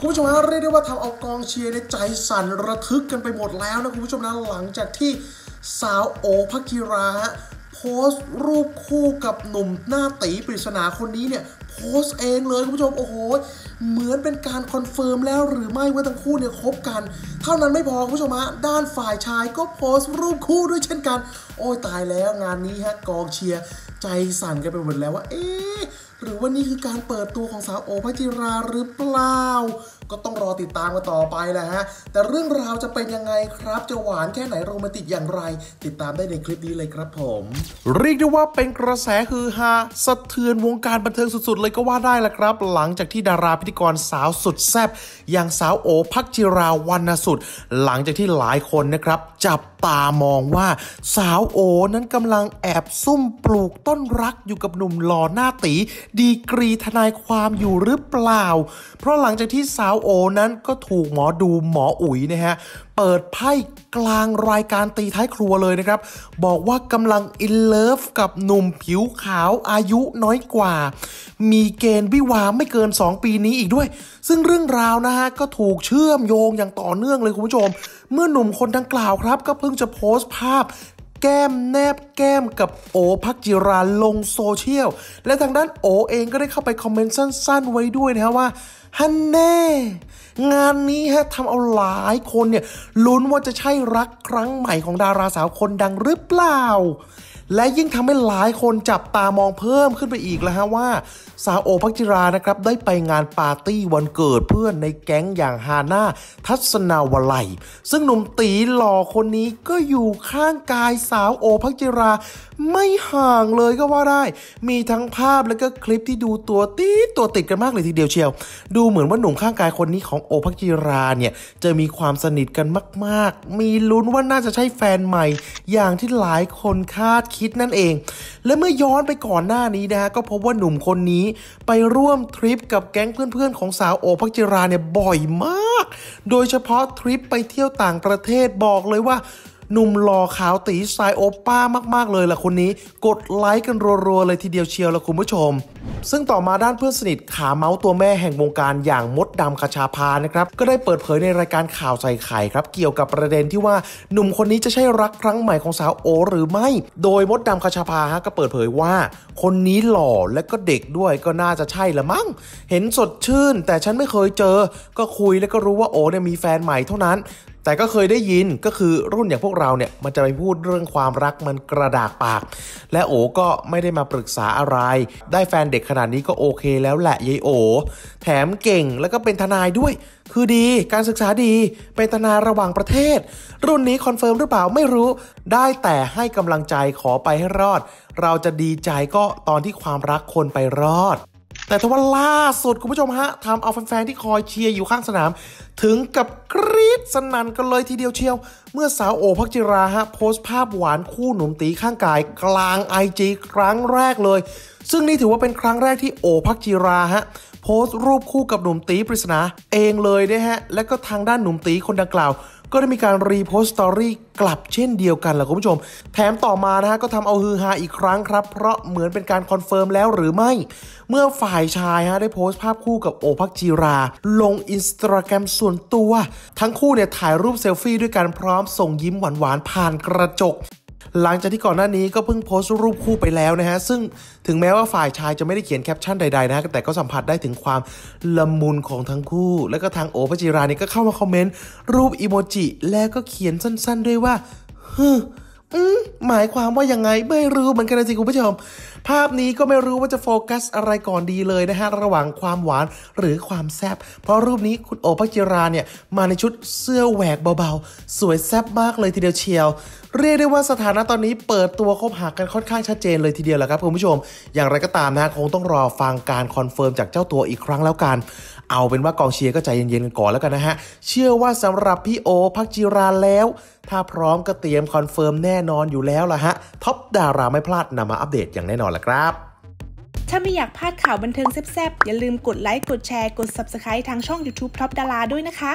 คุณผู้ชมนะเรียกได้ว่าทำเอากองเชียร์ในใจสั่นระทึกกันไปหมดแล้วนะคุณผู้ชมนะหลังจากที่สาวโอภคิรา โพสต์รูปคู่กับหนุ่มหน้าตีปริศนาคนนี้ เนี่ย โพสต์เองเลยคุณผู้ชม โอ้โหเหมือนเป็นการคอนเฟิร์มแล้วหรือไม่ว่าทั้งคู่เนี่ยคบกัน เท่านั้นไม่พอ คุณผู้ชมฮะด้านฝ่ายชายก็โพสต์รูปคู่ด้วยเช่นกัน โอ้ยตายแล้วงานนี้ฮะกองเชียร์ใจสั่นกันไปหมดแล้วว่าเอ๊ะหรือว่านี่คือการเปิดตัวของสาวโอภจิราหรือเปล่าก็ต้องรอติดตามกันต่อไปแหละฮะ แต่เรื่องราวจะเป็นยังไงครับ จะหวานแค่ไหนโรแมนติกอย่างไร ติดตามได้ในคลิปนี้เลยครับผม เรียกได้ว่าเป็นกระแสฮือฮาสะเทือนวงการบันเทิงสุดๆ เลยก็ว่าได้ละครับ หลังจากที่ดาราพิธีกรสาวสุดแซ่บอย่างสาวโอภักจิราวรรณสุด หลังจากที่หลายคนนะครับ จับตามองว่า สาวโอนั้นกำลังแอบซุ่มปลูกต้นรักอยู่กับหนุ่มหล่อหน้าตีดีกรีทนายความอยู่หรือเปล่า เพราะหลังจากที่สาวโอนั้นก็ถูกหมอดูหมออุ๋ยนะฮะ เปิดไพ่กลางรายการตีท้ายครัวเลยนะครับ บอกว่ากำลังอินเลิฟกับหนุ่มผิวขาวอายุน้อยกว่า มีเกณฑ์วิวาไม่เกิน 2 ปีนี้อีกด้วย ซึ่งเรื่องราวนะฮะ ก็ถูกเชื่อมโยงอย่างต่อเนื่องเลยคุณผู้ชม เมื่อหนุ่มคนดังกล่าวครับ ก็เพิ่งจะโพสต์ภาพแก้มแนบแก้มกับโอพักจิราลงโซเชียลและทางด้านโอเองก็ได้เข้าไปคอมเมนต์สั้นๆไว้ด้วยนะฮะว่าฮันแน่ งานนี้ฮะทำเอาหลายคนเนี่ย ลุ้นว่าจะใช่รักครั้งใหม่ของดาราสาวคนดังหรือเปล่าและยิ่งทำให้หลายคนจับตา มองเพิ่มขึ้นไปอีกแล้วฮะว่าสาวโอพักจิรานะครับได้ไปงานปาร์ตี้วันเกิดเพื่อนในแก๊งอย่างฮาน่าทัศนาวลัย ซึ่งหนุ่มตีหล่อคนนี้ก็อยู่ข้างกายสาวโอพักจิรา ไม่ห่างเลยก็ว่าได้ มีทั้งภาพและก็คลิปที่ดูตัวตีตัวติดกันมากเลยทีเดียวเชียว ดูเหมือนว่าหนุ่มข้างกายคนนี้ของโอพักจิราเนี่ยจะมีความสนิทกันมาก ๆ มีลุ้นว่าน่าจะใช่แฟนใหม่ อย่างที่หลายคนคาดคิดนั่นเอง และเมื่อย้อนไปก่อนหน้านี้นะฮะก็พบว่าหนุ่มคนนี้ ไปร่วมทริปกับแก๊งเพื่อนๆ ของสาวโอภักจิราเนี่ยบ่อยมาก โดยเฉพาะทริปไปเที่ยวต่างประเทศบอกเลยว่าหนุ่มหล่อขาวตีสไตล์โอป้ามาก ๆ เลยล่ะคนนี้กดไลค์กันรัวๆเลยทีเดียวเชียวล่ะคุณผู้ชม ซึ่งต่อมาด้านเพื่อนสนิทขาเมาส์ตัวแม่แห่งวงการอย่างมดดำคาชาพานะครับ ก็ได้เปิดเผยในรายการข่าวใส่ไข่ครับ เกี่ยวกับประเด็นที่ว่าหนุ่มคนนี้จะใช่รักครั้งใหม่ของสาว โอหรือไม่ โดยมดดำคาชาพาะฮก็เปิดเผยว่า คนนี้หล่อและก็เด็กด้วยก็น่าจะใช่ละมั้งเห็นสดชื่น แต่ฉันไม่เคยเจอ ก็คุยแล้วก็รู้ว่าโอเนี่ยมีแฟนใหม่เท่านั้นแต่ก็เคยได้ยินก็คือรุ่นอย่างพวกเราเนี่ย มันจะไปพูดเรื่องความรักมันกระดากปาก และโอก็ไม่ได้มาปรึกษาอะไร ได้แฟนเด็กขนาดนี้ก็โอเคแล้วแหละยายโอแถมเก่งแล้วก็เป็นทนายด้วย คือดีการศึกษาดีเป็นทนายระหว่างประเทศ รุ่นนี้คอนเฟิร์มหรือเปล่า ไม่รู้ได้แต่ให้กำลังใจขอไปให้รอด เราจะดีใจก็ตอนที่ความรักคนไปรอดแต่ทว่าล่าสุดคุณผู้ชมฮะทำเอาแฟนๆที่คอยเชียร์อยู่ข้างสนาม ถึงกับกรี๊ดสนั่นกันเลยทีเดียวเชียว เมื่อสาวโอภักจิราฮะ โพสต์ภาพหวานคู่หนุ่มตีข้างกายกลางไอจีครั้งแรกเลยซึ่งนี่ถือว่าเป็นครั้งแรกที่โอภักจิราฮะ โพสต์รูปคู่กับหนุ่มตีปริศนาเองเลยนะฮะ และก็ทางด้านหนุ่มตีคนดังกล่าวก็ได้มีการรีโพสต์สตอรี่กลับเช่นเดียวกันแหละคุณผู้ชม แถมต่อมานะฮะก็ทำเอาฮือฮาอีกครั้งครับ เพราะเหมือนเป็นการคอนเฟิร์มแล้วหรือไม่ เมื่อฝ่ายชายฮะได้โพสต์ภาพคู่กับโอภักจีรา ลงอินสตาแกรมส่วนตัว ทั้งคู่เนี่ยถ่ายรูปเซลฟี่ด้วยกัน พร้อมส่งยิ้มหวานๆผ่านกระจกหลังจากที่ก่อนหน้านี้ก็เพิ่งโพสต์รูปคู่ไปแล้วนะฮะ ซึ่งถึงแม้ว่าฝ่ายชายจะไม่ได้เขียนแคปชั่นใดๆนะแต่ก็สัมผัสได้ถึงความละมุนของทั้งคู่ แล้วก็ทางโอปจิรานี่ก็เข้ามาคอมเมนต์รูปอีโมจิแล้วก็เขียนสั้นๆ ด้วยว่าฮึหมายความว่ายังไงไม่รู้เหมือนกันนะสิคุณผู้ชม ภาพนี้ก็ไม่รู้ว่าจะโฟกัสอะไรก่อนดีเลยนะฮะ ระหว่างความหวานหรือความแซบเพราะรูปนี้คุณโอภจิราเนี่ยมาในชุดเสื้อแหวกเบาๆ สวยแซบมากเลยทีเดียวเชียว เรียกได้ว่าสถานะตอนนี้เปิดตัวคบหากันค่อนข้างชัดเจนเลยทีเดียวแหละครับคุณผู้ชม อย่างไรก็ตามนะคงต้องรอฟังการคอนเฟิร์มจากเจ้าตัวอีกครั้งแล้วกัน เอาเป็นว่ากองเชียร์ก็ใจเย็นๆกันก่อนแล้วกันนะฮะเชื่อว่าสำหรับพี่โอพักจิราแล้ว ถ้าพร้อมก็เตรียมคอนเฟิร์มแน่แน่นอนอยู่แล้วล่ะฮะ ท็อปดาราไม่พลาดนำมาอัปเดตอย่างแน่นอนล่ะครับ ถ้าไม่อยากพลาดข่าวบันเทิงแซ่บๆ อย่าลืมกดไลค์กดแชร์กด Subscribe ทางช่อง YouTube ็อปดาราด้วยนะคะ